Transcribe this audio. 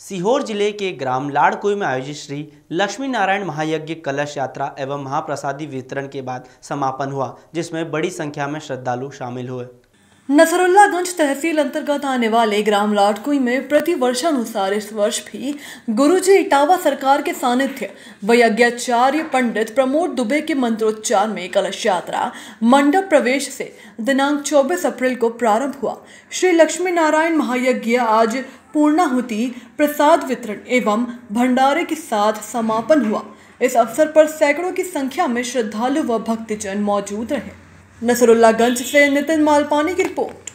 सीहोर जिले के ग्राम लाड़कुई में आयोजित श्री लक्ष्मी नारायण महायज्ञ कलश यात्रा एवं महाप्रसादी वितरण के बाद समापन हुआ जिसमें बड़ी संख्या में श्रद्धालु शामिल हुए नसरुल्लागंज तहसील अंतर्गत आने वाले ग्राम लाडकुई में प्रति वर्षानुसार इस वर्ष भी गुरुजी इटावा सरकार के सानिध्य व यज्ञाचार्य पंडित प्रमोद दुबे के मंत्रोच्चार में कलश यात्रा मंडप प्रवेश से दिनांक 24 अप्रैल को प्रारंभ हुआ श्री लक्ष्मी नारायण महायज्ञ आज पूर्णाहुति प्रसाद वितरण एवं भंडारे के साथ समापन हुआ इस अवसर पर सैकड़ों की संख्या में श्रद्धालु व भक्तजन मौजूद रहे नसरुल्लागंज से नितिन मालपानी की रिपोर्ट